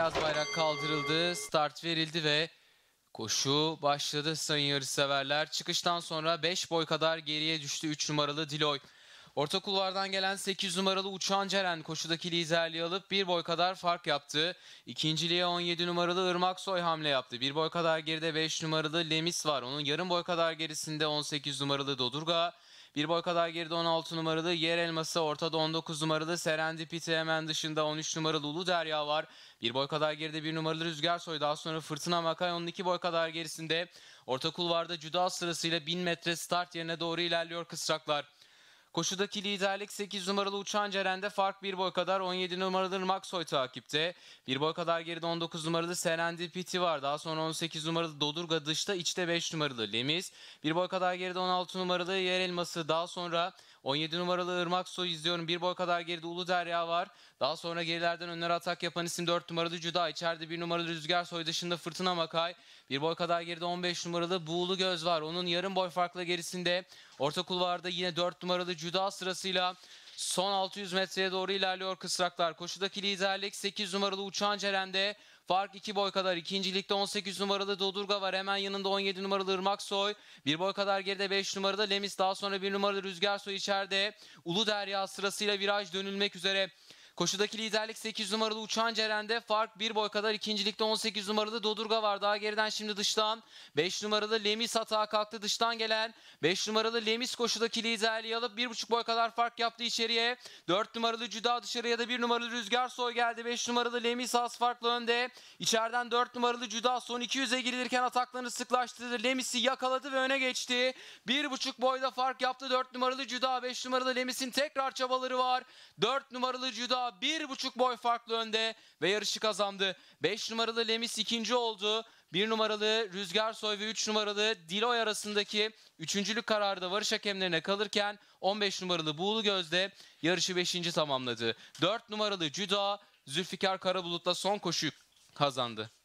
beyaz bayrak kaldırıldı, start verildi ve koşu başladı sayın yarışseverler. Çıkıştan sonra 5 boy kadar geriye düştü 3 numaralı Diloy. Orta kulvardan gelen 8 numaralı Uçan Ceren koşudaki liderliği alıp bir boy kadar fark yaptı. İkinciliğe 17 numaralı Irmak Soy hamle yaptı. Bir boy kadar geride 5 numaralı Lemis var. Onun yarım boy kadar gerisinde 18 numaralı Dodurga. Bir boy kadar geride 16 numaralı Yer Elması, ortada 19 numaralı Serendipity hemen dışında 13 numaralı Ulu Derya var. Bir boy kadar geride 1 numaralı Rüzgar Soy, daha sonra Fırtına Makay, onun 2 boy kadar gerisinde. Orta kulvarda Cüda sırasıyla 1000 metre start yerine doğru ilerliyor kısraklar. Koşudaki liderlik 8 numaralı Uçan Ceren'de fark 1 boy kadar 17 numaralı Maksoy takipte. 1 boy kadar geride 19 numaralı serendi piti var. Daha sonra 18 numaralı Dodurga dışta içte 5 numaralı Lemiz. 1 boy kadar geride 16 numaralı Yer Elması. Daha sonra 17 numaralı Irmak Soy izliyorum. Bir boy kadar geride Ulu Derya var. Daha sonra gerilerden önlere atak yapan isim 4 numaralı Cuda İçeride 1 numaralı Rüzgar Soy dışında Fırtına Makay. Bir boy kadar geride 15 numaralı Buğulu Göz var. Onun yarım boy farkla gerisinde. Orta kulvarda yine 4 numaralı Cuda sırasıyla Son 600 metreye doğru ilerliyor kısraklar. Koşudaki liderlik 8 numaralı Uçan Ceren'de. Fark 2 boy kadar. ikincilikte 18 numaralı Dodurga var. Hemen yanında 17 numaralı Irmak Soy. 1 boy kadar geride 5 numaralı Lemis. Daha sonra 1 numaralı Rüzgar Soy içeride. Ulu Derya sırasıyla viraj dönülmek üzere. Koşudaki liderlik 8 numaralı Uçan Ceren'de fark bir boy kadar ikincilikte 18 numaralı Dodurga var. Daha geriden şimdi dıştan 5 numaralı Lemis hata kalktı dıştan gelen 5 numaralı Lemis koşudaki liderliği alıp 1,5 boy kadar fark yaptı içeriye. 4 numaralı Cüda dışarıya da 1 numaralı Rüzgar Soy geldi. 5 numaralı Lemis az farklı önde. İçeriden 4 numaralı Cüda son 200'e girilirken ataklarını sıklaştırdı. Lemis'i yakaladı ve öne geçti. 1,5 boyda fark yaptı 4 numaralı Cüda. 5 numaralı Lemis'in tekrar çabaları var. 4 numaralı Cüda bir buçuk boy farklı önde ve yarışı kazandı. 5 numaralı Lemis ikinci oldu. 1 numaralı Rüzgar Soy ve 3 numaralı Diloy arasındaki üçüncülük kararı da varış hakemlerine kalırken 15 numaralı Buğulu Gözde yarışı 5. tamamladı. 4 numaralı Cüda Zülfikar Karabulut'la son koşu kazandı.